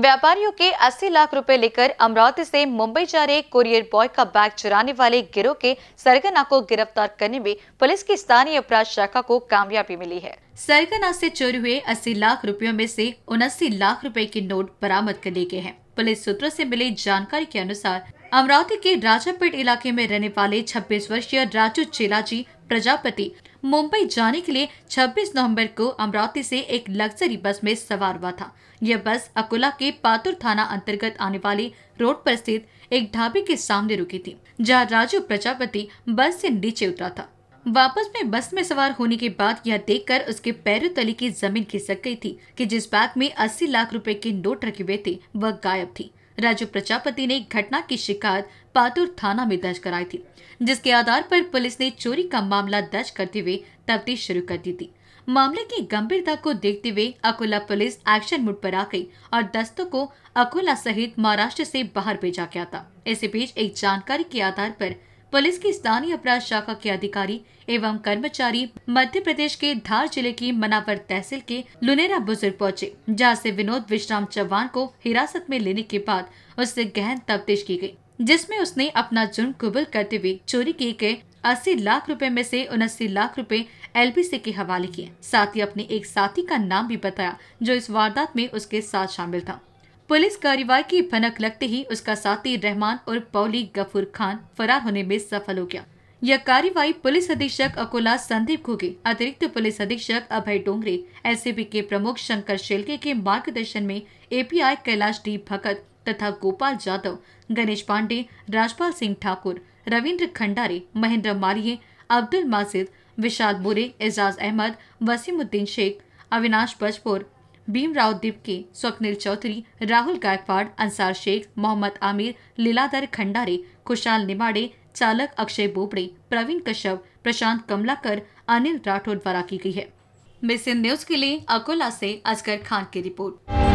व्यापारियों के 80 लाख रुपए लेकर अमरावती से मुंबई जा रहे कुरियर बॉय का बैग चुराने वाले गिरोह के सरगना को गिरफ्तार करने में पुलिस की स्थानीय अपराध शाखा को कामयाबी मिली है सरगना से चोरी हुए 80 लाख रुपयों में से उनासी लाख रुपए के नोट बरामद कर लिए गए हैं पुलिस सूत्रों से मिली जानकारी के अनुसार अमरावती के राजापेट इलाके में रहने वाले छब्बीस वर्षीय राजू चेलाजी प्रजापति मुंबई जाने के लिए 26 नवंबर को अमरावती से एक लग्जरी बस में सवार हुआ था यह बस अकोला के पातुर थाना अंतर्गत आने वाले रोड पर स्थित एक ढाबे के सामने रुकी थी जहां राजू प्रजापति बस से नीचे उतरा था वापस में बस में सवार होने के बाद यह देखकर उसके पैरों तले की जमीन खिसक गई थी कि जिस बैग में 80 लाख रुपए के नोट रखे हुए थे वह गायब थी राजू प्रजापति ने घटना की शिकायत पातुर थाना में दर्ज कराई थी जिसके आधार पर पुलिस ने चोरी का मामला दर्ज करते हुए तफ्तीश शुरू कर दी थी मामले की गंभीरता को देखते हुए अकोला पुलिस एक्शन मोड पर आ गई और दस्तों को अकोला सहित महाराष्ट्र से बाहर भेजा गया था इसी बीच एक जानकारी के आधार पर पुलिस की स्थानीय अपराध शाखा के अधिकारी एवं कर्मचारी मध्य प्रदेश के धार जिले की मनावर तहसील के लुनेरा बुजुर्ग पहुंचे जहां से विनोद विश्राम चौहान को हिरासत में लेने के बाद उससे गहन तफ्तीश की गई जिसमें उसने अपना जुर्म कबूल करते हुए चोरी किए गए अस्सी लाख रुपए में से उनासी लाख रुपए एल के हवाले किए साथ ही अपने एक साथी का नाम भी बताया जो इस वारदात में उसके साथ शामिल था पुलिस कार्रवाई की भनक लगते ही उसका साथी रहमान और पौली गफूर खान फरार होने में सफल हो गया यह कार्रवाई पुलिस अधीक्षक अकोला संदीप घुगे अतिरिक्त पुलिस अधीक्षक अभय डोंगरे एसएबी के प्रमुख शंकर शेलके के मार्गदर्शन में एपीआई कैलाश डी भगत तथा गोपाल जाधव गणेश पांडे राजपाल सिंह ठाकुर रविन्द्र खंडारे महेंद्र मारिये अब्दुल मासिद विशाल बोरे एजाज अहमद वसीमुद्दीन शेख अविनाश बजपुर भीमराव दिपके स्वप्निल चौधरी राहुल गायकवाड़ अंसार शेख मोहम्मद आमिर लीलाधर खंडारे खुशाल निमाड़े चालक अक्षय बोबड़े प्रवीण कश्यप प्रशांत कमलाकर अनिल राठौर द्वारा की गई है मिसिन न्यूज के लिए अकोला से अजगर खान की रिपोर्ट